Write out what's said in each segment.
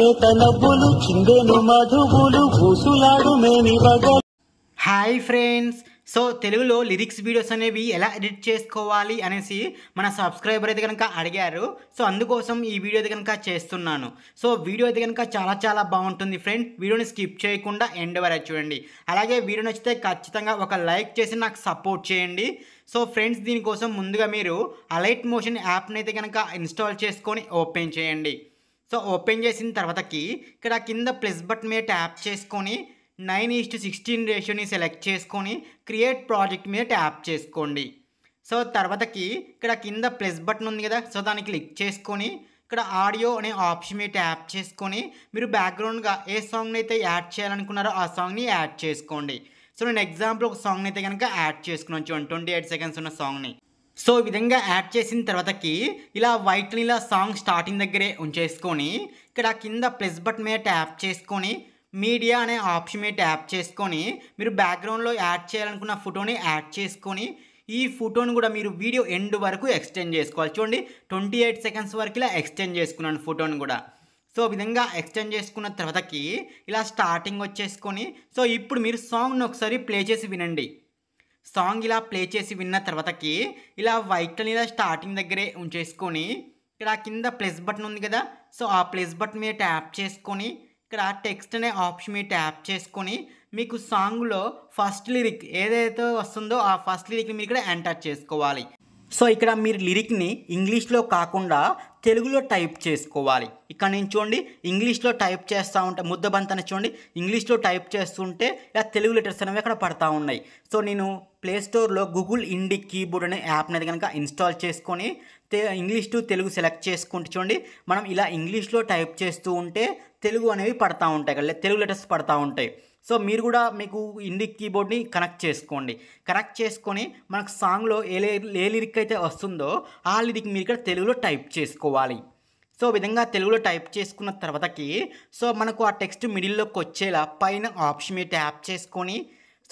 లేత నవ్వులు పూసులాడు హాయ్ ఫ్రెండ్స్ సో తెలుగులో లిరిక్స్ వీడియోస్ అనేవి ఎలా ఎడిట్ చేసుకోవాలి అనేసి మన సబ్స్క్రైబర్ అయితే కనుక అడిగారు సో అందుకోసం ఈ వీడియో అయితే కనుక చేస్తున్నాను సో వీడియో అయితే కనుక చాలా చాలా బాగుంటుంది ఫ్రెండ్ వీడియోని స్కిప్ చేయకుండా ఎండ్ వరకు చూడండి అలాగే వీడియో నచ్చితే ఖచ్చితంగా ఒక లైక్ చేసి నాకు సపోర్ట్ చేయండి సో ఫ్రెండ్స్ దీనికోసం ముందుగా మీరు అలైట్ మోషన్ యాప్ని అయితే కనుక ఇన్స్టాల్ చేసుకొని ఓపెన్ చేయండి సో ఓపెన్ చేసిన తర్వాతకి ఇక్కడ కింద ప్లస్ బట్ మీద ట్యాప్ చేసుకొని నైన్ ఈస్ట్ సిక్స్టీన్ రేషియోని సెలెక్ట్ చేసుకొని క్రియేట్ ప్రాజెక్ట్ మీద ట్యాప్ చేసుకోండి సో తర్వాతకి ఇక్కడ కింద ప్లస్ బటన్ ఉంది కదా సో దాన్ని క్లిక్ చేసుకొని ఇక్కడ ఆడియో అనే ఆప్షన్ మీద ట్యాప్ చేసుకొని మీరు బ్యాక్గ్రౌండ్గా ఏ సాంగ్ని అయితే యాడ్ చేయాలనుకున్నారో ఆ సాంగ్ని యాడ్ చేసుకోండి సో నేను ఎగ్జాంపుల్ ఒక సాంగ్ని అయితే కనుక యాడ్ చేసుకున్నాను ట్వంటీ ఎయిట్ సెకండ్స్ ఉన్న సాంగ్ని సో ఈ విధంగా యాడ్ చేసిన తర్వాతకి ఇలా వైట్ని ఇలా సాంగ్ స్టార్టింగ్ దగ్గరే ఉంచేసుకొని ఇక్కడ కింద ప్లస్ బటన్ మీద ట్యాప్ చేసుకొని మీడియా అనే ఆప్షన్ మీద ట్యాప్ చేసుకొని మీరు బ్యాక్గ్రౌండ్లో యాడ్ చేయాలనుకున్న ఫోటోని యాడ్ చేసుకొని ఈ ఫోటోను కూడా మీరు వీడియో ఎండ్ వరకు ఎక్స్టెండ్ చేసుకోవాలి చూడండి ట్వంటీ ఎయిట్ సెకండ్స్ వరకు ఇలా ఎక్స్టెండ్ చేసుకున్నాను ఫోటోను కూడా సో విధంగా ఎక్స్టెండ్ చేసుకున్న తర్వాతకి ఇలా స్టార్టింగ్ వచ్చేసుకొని సో ఇప్పుడు మీరు సాంగ్ను ఒకసారి ప్లే చేసి వినండి సాంగ్ ఇలా ప్లే చేసి విన్న తర్వాతకి ఇలా వైట్ని ఇలా స్టార్టింగ్ దగ్గరే ఉంచేసుకొని ఇక్కడ కింద ప్లస్ బటన్ ఉంది కదా సో ఆ ప్లస్ బటన్ మీద ట్యాప్ చేసుకొని ఇక్కడ టెక్స్ట్ అనే ఆప్షన్ మీద ట్యాప్ చేసుకొని మీకు సాంగ్లో ఫస్ట్ లిరిక్ ఏదైతే వస్తుందో ఆ ఫస్ట్ లిరిక్ని మీరు ఇక్కడ ఎంటర్ చేసుకోవాలి సో ఇక్కడ మీరు లిరిక్ని ఇంగ్లీష్లో కాకుండా తెలుగులో టైప్ చేసుకోవాలి ఇక్కడ నేను చూడండి ఇంగ్లీష్లో టైప్ చేస్తూ ఉంటే ముద్దబంతన చూడండి ఇంగ్లీష్లో టైప్ చేస్తుంటే ఇలా తెలుగు లెటర్స్ అనేవి అక్కడ పడతా ఉన్నాయి సో నేను ప్లేస్టోర్లో గూగుల్ ఇండి కీబోర్డ్ అనే యాప్ అనేది కనుక ఇన్స్టాల్ చేసుకొని ఇంగ్లీష్ టు తెలుగు సెలెక్ట్ చేసుకుంటూ చూడండి మనం ఇలా ఇంగ్లీష్లో టైప్ చేస్తూ ఉంటే తెలుగు అనేవి పడతా ఉంటాయి కదా తెలుగు లెటర్స్ పడతా ఉంటాయి సో మీరు కూడా మీకు ఇండి కీబోర్డ్ని కనెక్ట్ చేసుకోండి కనెక్ట్ చేసుకొని మనకు సాంగ్లో ఏ ఏ లిరిక్ అయితే వస్తుందో ఆ లిరిక్ మీరు ఇక్కడ తెలుగులో టైప్ చేసుకోవాలి సో విధంగా తెలుగులో టైప్ చేసుకున్న తర్వాతకి సో మనకు ఆ టెక్స్ట్ మిడిల్లోకి వచ్చేలా పైన ఆప్షన్ మీద ట్యాప్ చేసుకొని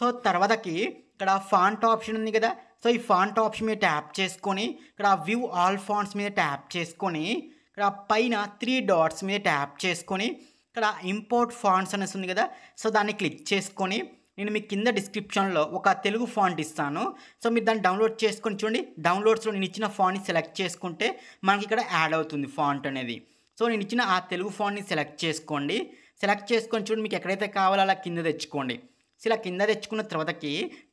సో తర్వాతకి ఇక్కడ ఫాంట్ ఆప్షన్ ఉంది కదా సో ఈ ఫాంట్ ఆప్షన్ మీద ట్యాప్ చేసుకొని ఇక్కడ వ్యూ ఆల్ ఫాంట్స్ మీద ట్యాప్ చేసుకొని ఇక్కడ పైన త్రీ డాట్స్ మీద ట్యాప్ చేసుకొని ఇక్కడ ఇంపోర్ట్ ఫాంట్స్ అనేసి ఉంది కదా సో దాన్ని క్లిక్ చేసుకొని నేను మీకు కింద డిస్క్రిప్షన్లో ఒక తెలుగు ఫాంట్ ఇస్తాను సో మీరు దాన్ని డౌన్లోడ్ చేసుకొని చూడండి డౌన్లోడ్స్లో నేను ఇచ్చిన ఫాంట్ని సెలెక్ట్ చేసుకుంటే మనకి ఇక్కడ యాడ్ అవుతుంది ఫాంట్ అనేది సో నేను ఇచ్చిన ఆ తెలుగు ఫాంట్ని సెలెక్ట్ చేసుకోండి సెలెక్ట్ చేసుకొని చూడండి మీకు ఎక్కడైతే కావాలో అలా కింద తెచ్చుకోండి సో ఇలా కింద తెచ్చుకున్న తర్వాతకి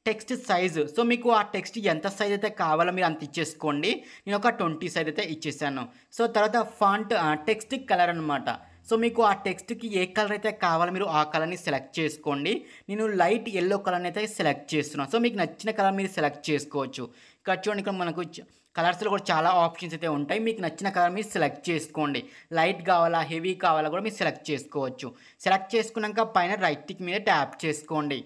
టెక్స్ట్ సైజు సో మీకు ఆ టెక్స్ట్ ఎంత సైజ్ అయితే కావాలో మీరు అంత ఇచ్చేసుకోండి నేను ఒక ట్వంటీ సైజ్ అయితే ఇచ్చేసాను సో తర్వాత ఫాంట్ టెక్స్ట్ కలర్ అనమాట సో మీకు ఆ టెక్స్ట్కి ఏ కలర్ అయితే కావాలో మీరు ఆ కలర్ని సెలెక్ట్ చేసుకోండి నేను లైట్ ఎల్లో కలర్ని అయితే సెలెక్ట్ చేస్తున్నాను సో మీకు నచ్చిన కలర్ మీరు సెలెక్ట్ చేసుకోవచ్చు ఇక్కడ చూడండి ఇక్కడ మనకు కలర్స్లో కూడా చాలా ఆప్షన్స్ అయితే ఉంటాయి మీకు నచ్చిన కలర్ మీరు సెలెక్ట్ చేసుకోండి లైట్ కావాలా హెవీ కావాలా కూడా మీరు సెలెక్ట్ చేసుకోవచ్చు సెలెక్ట్ చేసుకున్నాక పైన రైట్ టిక్ మీద ట్యాప్ చేసుకోండి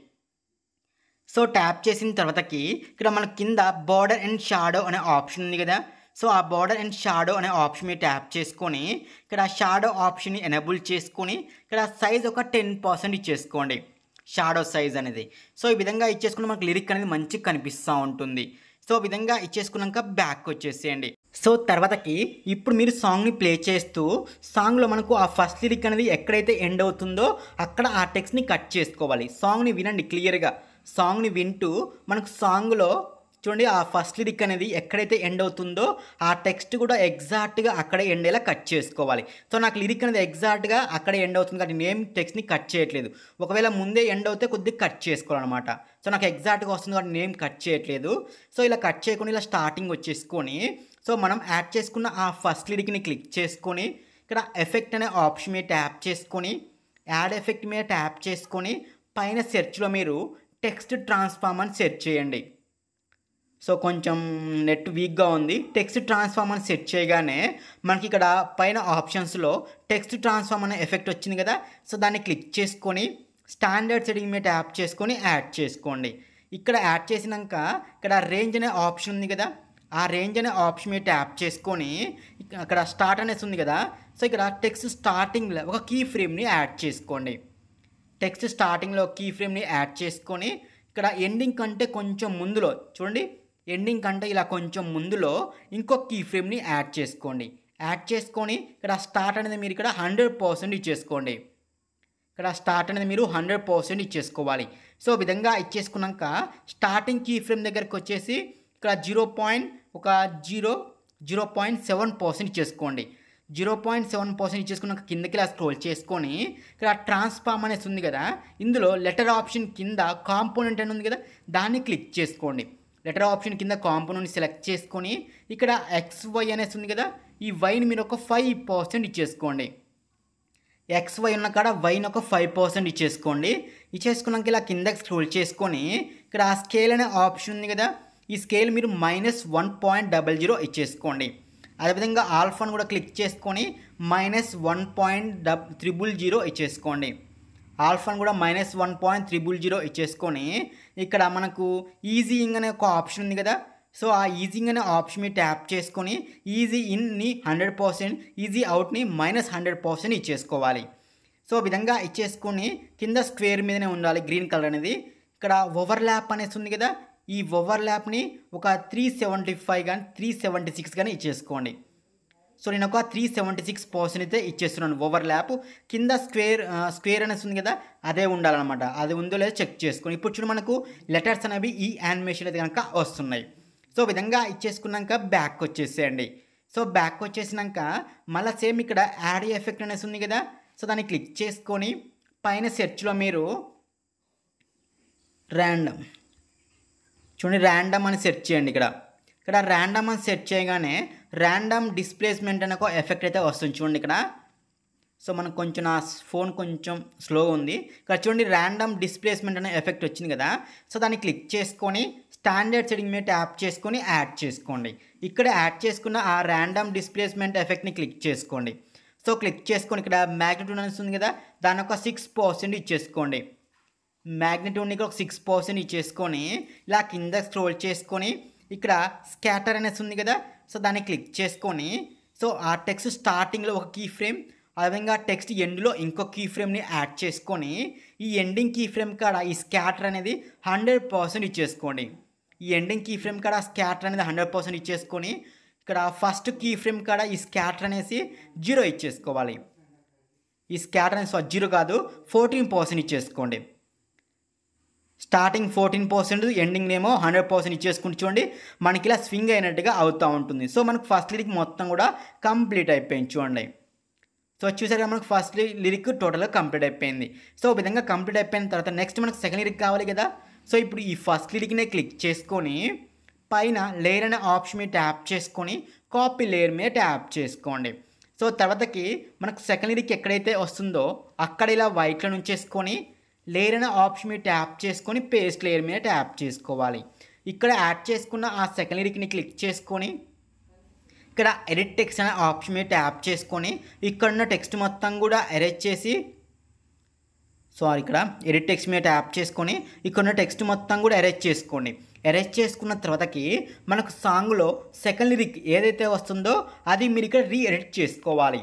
సో ట్యాప్ చేసిన తర్వాతకి ఇక్కడ మన కింద బార్డర్ అండ్ షాడో అనే ఆప్షన్ ఉంది కదా సో ఆ బార్డర్ అండ్ షాడో అనే ఆప్షన్ మీద ట్యాప్ చేసుకొని ఇక్కడ షాడో ఆప్షన్ని ఎనేబుల్ చేసుకొని ఇక్కడ సైజ్ ఒక టెన్ పర్సెంట్ ఇచ్చేసుకోండి షాడో సైజ్ అనేది సో ఈ విధంగా ఇచ్చేసుకుంటే మనకు లిరిక్ అనేది మంచిగా కనిపిస్తూ ఉంటుంది సో విధంగా ఇచ్చేసుకున్నాక బ్యాక్ వచ్చేసేయండి సో తర్వాతకి ఇప్పుడు మీరు సాంగ్ని ప్లే చేస్తూ సాంగ్లో మనకు ఆ ఫస్ట్ లిరిక్ అనేది ఎక్కడైతే ఎండ్ అవుతుందో అక్కడ ఆ టెక్స్ట్ని కట్ చేసుకోవాలి సాంగ్ని వినండి క్లియర్గా సాంగ్ని వింటూ మనకు సాంగ్లో చూడండి ఆ ఫస్ట్ లిరిక్ అనేది ఎక్కడైతే ఎండ్ అవుతుందో ఆ టెక్స్ట్ కూడా ఎగ్జాక్ట్గా అక్కడే ఎండ్ అయ్యేలా కట్ చేసుకోవాలి సో నాకు లిరిక్ అనేది ఎగ్జాక్ట్గా అక్కడే ఎండ్ అవుతుంది కాబట్టి నేమ్ టెక్స్ట్ని కట్ చేయట్లేదు ఒకవేళ ముందే ఎండ్ అవుతే కొద్దిగా కట్ చేసుకోవాలన్నమాట సో నాకు ఎగ్జాక్ట్గా వస్తుంది కాబట్టి నేమ్ కట్ చేయట్లేదు సో ఇలా కట్ చేయకుండా ఇలా స్టార్టింగ్ వచ్చేసుకొని సో మనం యాడ్ చేసుకున్న ఆ ఫస్ట్ లిరిక్ని క్లిక్ చేసుకొని ఇక్కడ ఎఫెక్ట్ అనే ఆప్షన్ మీద ట్యాప్ చేసుకొని యాడ్ ఎఫెక్ట్ మీద ట్యాప్ చేసుకొని పైన సెర్చ్లో మీరు టెక్స్ట్ ట్రాన్స్ఫార్మర్ అని సెర్చ్ చేయండి సో కొంచెం నెట్ వీక్గా ఉంది టెక్స్ట్ ట్రాన్స్ఫార్మర్ సెట్ చేయగానే మనకి ఇక్కడ పైన ఆప్షన్స్లో టెక్స్ట్ ట్రాన్స్ఫార్మ్ అనే ఎఫెక్ట్ వచ్చింది కదా సో దాన్ని క్లిక్ చేసుకొని స్టాండర్డ్ సెటింగ్ మీద ట్యాప్ చేసుకొని యాడ్ చేసుకోండి ఇక్కడ యాడ్ చేసినాక ఇక్కడ రేంజ్ అనే ఆప్షన్ ఉంది కదా ఆ రేంజ్ అనే ఆప్షన్ మీద ట్యాప్ చేసుకొని అక్కడ స్టార్ట్ అనేసి ఉంది కదా సో ఇక్కడ టెక్స్ట్ స్టార్టింగ్లో ఒక కీ ఫ్రేమ్ని యాడ్ చేసుకోండి టెక్స్ట్ స్టార్టింగ్లో కీ ఫ్రేమ్ని యాడ్ చేసుకొని ఇక్కడ ఎండింగ్ కంటే కొంచెం ముందులో చూడండి ఎండింగ్ కంటే ఇలా కొంచెం ముందులో ఇంకొక కీ ఫ్రేమ్ని యాడ్ చేసుకోండి యాడ్ చేసుకొని ఇక్కడ స్టార్ట్ అనేది మీరు ఇక్కడ హండ్రెడ్ పర్సెంట్ ఇచ్చేసుకోండి ఇక్కడ స్టార్ట్ అనేది మీరు హండ్రెడ్ పర్సెంట్ ఇచ్చేసుకోవాలి సో విధంగా ఇచ్చేసుకున్నాక స్టార్టింగ్ కీ ఫ్రేమ్ దగ్గరకు వచ్చేసి ఇక్కడ జీరో పాయింట్ ఒక zero zero point seven percent ఇచ్చేసుకోండి జీరో పాయింట్ సెవెన్ పర్సెంట్ ఇచ్చేసుకున్నాక కిందకి ఇలా స్క్రోల్ చేసుకొని ఇక్కడ ట్రాన్స్ఫార్మ్ అనేసి ఉంది కదా ఇందులో లెటర్ ఆప్షన్ కింద కాంపోనెంట్ అని ఉంది కదా దాన్ని క్లిక్ చేసుకోండి లెటర్ ఆప్షన్ కింద కాంపోనెంట్ సెలెక్ట్ చేసుకొని ఇక్కడ ఎక్స్ వై అనేసి ఉంది కదా ఈ వైని మీరు ఒక ఫైవ్ పర్సెంట్ ఇచ్చేసుకోండి ఎక్స్ వై ఉన్న కాడ వైన్ ఒక ఫైవ్ పర్సెంట్ ఇచ్చేసుకోండి ఇచ్చేసుకున్నాక ఇలా కిందకి స్క్రోల్ చేసుకొని ఇక్కడ ఆ స్కేల్ అనే ఆప్షన్ ఉంది కదా ఈ స్కేల్ మీరు minus one point double zero ఇచ్చేసుకోండి అదేవిధంగా ఆల్ఫాన్ కూడా క్లిక్ చేసుకొని మైనస్ వన్ పాయింట్ డబ్ త్రిబుల్ జీరో ఇచ్చేసుకోండి ఆల్ఫాన్ కూడా minus one point triple zero ఇచ్చేసుకొని ఇక్కడ మనకు ఈజీయింగ్ అనే ఒక ఆప్షన్ ఉంది కదా సో ఆ ఈజింగ్ అనే ఆప్షన్ మీరు ట్యాప్ చేసుకొని ఈజీ ఇన్ని హండ్రెడ్ పర్సెంట్ ఈజీ అవుట్ని మైనస్ హండ్రెడ్ పర్సెంట్ ఇచ్చేసుకోవాలి సో విధంగా ఇచ్చేసుకొని కింద స్క్వేర్ మీదనే ఉండాలి గ్రీన్ కలర్ అనేది ఇక్కడ ఓవర్ ల్యాప్ అనేసి ఉంది కదా ఈ ఓవర్ ల్యాప్ని ఒక త్రీ సెవెంటీ ఫైవ్ కానీ త్రీ సెవెంటీ సిక్స్ కానీ ఇచ్చేసుకోండి సో నేను ఒక త్రీ సెవెంటీ సిక్స్ పర్సెంట్ అయితే ఇచ్చేస్తున్నాను ఓవర్ ల్యాప్ కింద స్క్వేర్ స్క్వేర్ అనేసి ఉంది కదా అదే ఉండాలన్నమాట అది ఉందో లేదో చెక్ చేసుకుని ఇప్పుడు చూడు మనకు లెటర్స్ అనేవి ఈ యానిమేషన్ అయితే కనుక వస్తున్నాయి సో విధంగా ఇచ్చేసుకున్నాక బ్యాక్ వచ్చేసేయండి సో బ్యాక్ వచ్చేసినాక మళ్ళీ సేమ్ ఇక్కడ యాడ్ ఎఫెక్ట్ అనేసి ఉంది కదా సో దాన్ని క్లిక్ చేసుకొని పైన సెర్చ్లో మీరు ర్యాండమ్ చూడండి ర్యాండమ్ అని సెర్చ్ చేయండి ఇక్కడ ఇక్కడ ర్యాండమ్ అని సెర్చ్ చేయగానే ర్యాండమ్ డిస్ప్లేస్మెంట్ అనే ఒక ఎఫెక్ట్ అయితే వస్తుంది చూడండి ఇక్కడ సో మనకు కొంచెం నా ఫోన్ కొంచెం స్లో ఉంది ఇక్కడ చూడండి ర్యాండమ్ డిస్ప్లేస్మెంట్ అనే ఎఫెక్ట్ వచ్చింది కదా సో దాన్ని క్లిక్ చేసుకొని స్టాండర్డ్ సెటింగ్ మీద ట్యాప్ చేసుకొని యాడ్ చేసుకోండి ఇక్కడ యాడ్ చేసుకున్న ఆ ర్యాండమ్ డిస్ప్లేస్మెంట్ ఎఫెక్ట్ని క్లిక్ చేసుకోండి సో క్లిక్ చేసుకొని ఇక్కడ మ్యాగ్నెట్యూడ్ అనేది ఉంది కదా దాని ఒక సిక్స్ పర్సెంట్ ఇచ్చేసుకోండి మ్యాగ్నెట్యూడ్ని ఇక్కడ ఒక సిక్స్ పర్సెంట్ ఇచ్చేసుకొని ఇలా కింద స్క్రోల్ చేసుకొని ఇక్కడ స్కాటర్ అనేసి ఉంది కదా సో దాన్ని క్లిక్ చేసుకొని సో ఆ టెక్స్ట్ స్టార్టింగ్లో ఒక కీ ఫ్రేమ్ అదేవిధంగా టెక్స్ట్ ఎండ్లో ఇంకో కీ ఫ్రేమ్ని యాడ్ చేసుకొని ఈ ఎండింగ్ కీ ఫ్రేమ్ కాడ ఈ స్కాటర్ అనేది హండ్రెడ్ పర్సెంట్ ఇచ్చేసుకోండి ఈ ఎండింగ్ కీ ఫ్రేమ్ కాడ స్కాటర్ అనేది హండ్రెడ్ పర్సెంట్ ఇచ్చేసుకొని ఇక్కడ ఫస్ట్ కీ ఫ్రేమ్ కాడ ఈ స్కాటర్ అనేసి జీరో ఇచ్చేసుకోవాలి ఈ స్కాటర్ అనేది జీరో కాదు ఫోర్టీన్ పర్సెంట్ ఇచ్చేసుకోండి స్టార్టింగ్ ఫోర్టీన్ పర్సెంట్ ఎండింగ్ నేమో హండ్రెడ్ పర్సెంట్ ఇచ్చేసుకుంటూ చూడండి మనకి ఇలా స్వింగ్ అయినట్టుగా అవుతూ ఉంటుంది సో మనకు ఫస్ట్ లిరిక్ మొత్తం కూడా కంప్లీట్ అయిపోయింది చూడండి సో చూసాక మనకు ఫస్ట్ లిరిక్ టోటల్గా కంప్లీట్ అయిపోయింది సో ఒక విధంగా కంప్లీట్ అయిపోయిన తర్వాత నెక్స్ట్ మనకు సెకండ్ లిరిక్ కావాలి కదా సో ఇప్పుడు ఈ ఫస్ట్ లిరిక్నే క్లిక్ చేసుకొని పైన లేయర్ అనే ఆప్షన్ మీద ట్యాప్ చేసుకొని కాపీ లేయర్ మీద ట్యాప్ చేసుకోండి సో తర్వాతకి మనకు సెకండ్ లిరిక్ ఎక్కడైతే వస్తుందో అక్కడ ఇలా వైట్లో నుంచేసుకొని లేయర్ అనే ఆప్షన్ మీద ట్యాప్ చేసుకొని పేస్ట్ లేయర్ మీద ట్యాప్ చేసుకోవాలి ఇక్కడ యాడ్ చేసుకున్న ఆ సెకండ్ లిరిక్ని క్లిక్ చేసుకొని ఇక్కడ ఎడిట్ టెక్స్ట్ అనే ఆప్షన్ మీద ట్యాప్ చేసుకొని ఇక్కడ ఉన్న టెక్స్ట్ మొత్తం కూడా ఎరేజ్ చేసి సారీ ఇక్కడ ఎడిట్ టెక్స్ట్ మీద ట్యాప్ చేసుకొని ఇక్కడ ఉన్న టెక్స్ట్ మొత్తం కూడా ఎరేజ్ చేసుకోండి ఎరేజ్ చేసుకున్న తర్వాతకి మనకు సాంగ్లో సెకండ్ లిరిక్ ఏదైతే వస్తుందో అది మీరు ఇక్కడ రీ ఎడిట్ చేసుకోవాలి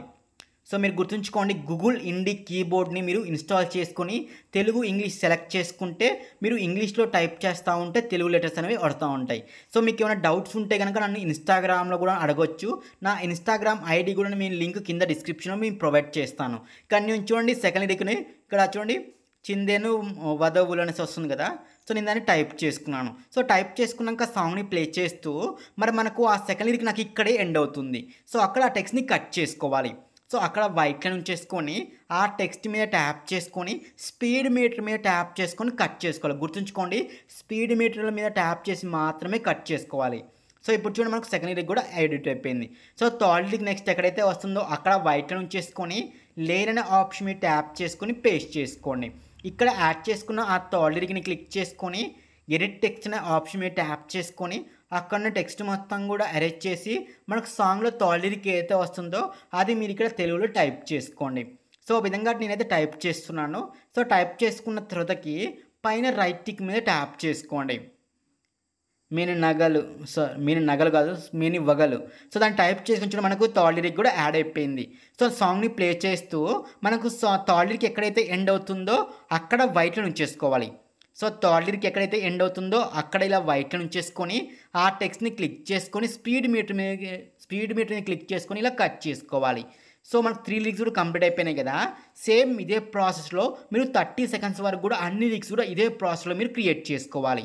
సో మీరు గుర్తుంచుకోండి గూగుల్ ఇండి కీబోర్డ్ని మీరు ఇన్స్టాల్ చేసుకొని తెలుగు ఇంగ్లీష్ సెలెక్ట్ చేసుకుంటే మీరు ఇంగ్లీష్లో టైప్ చేస్తూ ఉంటే తెలుగు లెటర్స్ అనేవి పడుతూ ఉంటాయి సో మీకు ఏమైనా డౌట్స్ ఉంటే కనుక నన్ను ఇన్స్టాగ్రామ్లో కూడా అడగొచ్చు నా ఇన్స్టాగ్రామ్ ఐడి కూడా నేను లింక్ కింద డిస్క్రిప్షన్లో మేము ప్రొవైడ్ చేస్తాను కానీ నేను చూడండి సెకండ్ డిగ్రీ ఇక్కడ చూడండి చిందేను వదవులు అనేసి వస్తుంది కదా సో నేను దాన్ని టైప్ చేసుకున్నాను సో టైప్ చేసుకున్నాక సాంగ్ని ప్లే చేస్తూ మరి మనకు ఆ సెకండ్ లిరిక్ నాకు ఇక్కడే ఎండ్ అవుతుంది సో అక్కడ ఆ టెక్స్ట్ని కట్ చేసుకోవాలి సో అక్కడ వైట్ లైన్ ఉంచేసుకొని ఆ టెక్స్ట్ మీద ట్యాప్ చేసుకొని స్పీడ్ మీటర్ మీద ట్యాప్ చేసుకొని కట్ చేసుకోవాలి గుర్తుంచుకోండి స్పీడ్ మీటర్ల మీద ట్యాప్ చేసి మాత్రమే కట్ చేసుకోవాలి సో ఇప్పుడు చూడండి మనకు సెకండ్ ఇయర్కి కూడా ఎడిట్ అయిపోయింది సో థర్డ్ నెక్స్ట్ ఎక్కడైతే వస్తుందో అక్కడ వైట్ లైన్ ఉంచేసుకొని లేర్ ఆప్షన్ మీద ట్యాప్ చేసుకొని పేస్ట్ చేసుకోండి ఇక్కడ యాడ్ చేసుకున్న ఆ థర్డ్ క్లిక్ చేసుకొని ఎడిట్ టెక్స్ట్ అనే ఆప్షన్ మీద ట్యాప్ చేసుకొని అక్కడున్న టెక్స్ట్ మొత్తం కూడా అరేంజ్ చేసి మనకు సాంగ్లో తాలిరికి ఏదైతే వస్తుందో అది మీరు ఇక్కడ తెలుగులో టైప్ చేసుకోండి సో విధంగా నేనైతే టైప్ చేస్తున్నాను సో టైప్ చేసుకున్న తర్వాతకి పైన రైట్ టిక్ మీద ట్యాప్ చేసుకోండి మీని నగలు సో మీని నగలు కాదు మీని వగలు సో దాన్ని టైప్ చేసుకుని మనకు థాలిరిక్ కూడా యాడ్ అయిపోయింది సో సాంగ్ని ప్లే చేస్తూ మనకు థాలిరిక్ ఎక్కడైతే ఎండ్ అవుతుందో అక్కడ వైట్లో ఉంచేసుకోవాలి సో థర్డ్ లిరిక్ ఎక్కడైతే ఎండ్ అవుతుందో అక్కడ ఇలా వైట్లను చేసుకొని ఆ టెక్స్ట్ని క్లిక్ చేసుకొని స్పీడ్ మీటర్ మీద స్పీడ్ మీటర్ని క్లిక్ చేసుకొని ఇలా కట్ చేసుకోవాలి సో మనకు త్రీ లిరిక్స్ కూడా కంప్లీట్ అయిపోయినాయి కదా సేమ్ ఇదే ప్రాసెస్లో మీరు థర్టీ సెకండ్స్ వరకు కూడా అన్ని లిరిక్స్ కూడా ఇదే ప్రాసెస్లో మీరు క్రియేట్ చేసుకోవాలి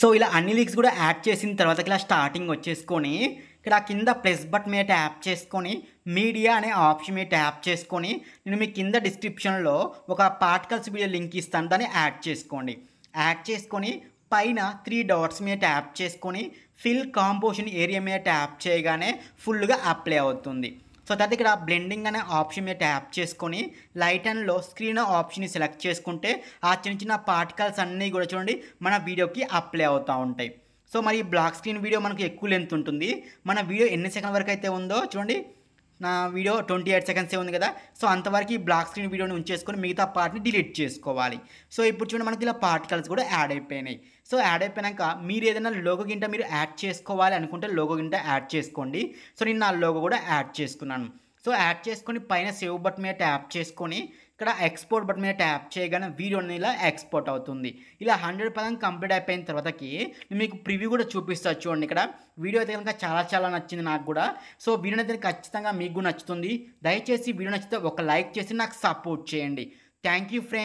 సో ఇలా అన్ని లిరిక్స్ కూడా యాడ్ చేసిన తర్వాత ఇలా స్టార్టింగ్ వచ్చేసుకొని ఇక్కడ కింద ప్లస్ బట్ మీద ట్యాప్ చేసుకొని మీడియా అనే ఆప్షన్ మీద ట్యాప్ చేసుకొని నేను మీ కింద డిస్క్రిప్షన్లో ఒక పార్టికల్స్ వీడియో లింక్ ఇస్తాను దాన్ని యాడ్ చేసుకోండి యాడ్ చేసుకొని పైన త్రీ డాట్స్ మీద ట్యాప్ చేసుకొని ఫిల్ కాంపోజిషన్ ఏరియా మీద ట్యాప్ చేయగానే ఫుల్గా అప్లై అవుతుంది సో తర్వాత ఇక్కడ బ్లెండింగ్ అనే ఆప్షన్ మీద ట్యాప్ చేసుకొని లైట్ అండ్లో స్క్రీన్ ఆప్షన్ని సెలెక్ట్ చేసుకుంటే ఆ చిన్న చిన్న పార్టికల్స్ అన్నీ కూడా చూడండి మన వీడియోకి అప్లై అవుతూ ఉంటాయి సో మరి బ్లాక్ స్క్రీన్ వీడియో మనకు ఎక్కువ లెంత్ ఉంటుంది మన వీడియో ఎన్ని సెకండ్ వరకు అయితే ఉందో చూడండి నా వీడియో ట్వంటీ ఎయిట్ సెకండ్సే ఉంది కదా సో అంతవరకు ఈ బ్లాక్ స్క్రీన్ వీడియోని ఉంచేసుకొని మిగతా పార్ట్ని డిలీట్ చేసుకోవాలి సో ఇప్పుడు చూడండి మనకి ఇలా పార్టికల్స్ కూడా యాడ్ అయిపోయినాయి సో యాడ్ అయిపోయాక మీరు ఏదైనా లోగో గింట మీరు యాడ్ చేసుకోవాలి అనుకుంటే లోగో గింట యాడ్ చేసుకోండి సో నేను నా లోగో కూడా యాడ్ చేసుకున్నాను సో యాడ్ చేసుకొని పైన సేవ్ బట్ మీద ట్యాప్ చేసుకొని ఇక్కడ ఎక్స్పోర్ట్ బట్ మీద ట్యాప్ చేయగానే వీడియో అనేది ఇలా ఎక్స్పోర్ట్ అవుతుంది ఇలా హండ్రెడ్ పర్సెంట్ కంప్లీట్ అయిపోయిన తర్వాతకి మీకు ప్రివ్యూ కూడా చూపిస్తా చూడండి ఇక్కడ వీడియో అయితే కనుక చాలా చాలా నచ్చింది నాకు కూడా సో వీడియో అయితే ఖచ్చితంగా మీకు నచ్చుతుంది దయచేసి వీడియో నచ్చితే ఒక లైక్ చేసి నాకు సపోర్ట్ చేయండి థ్యాంక్ యూ ఫ్రెండ్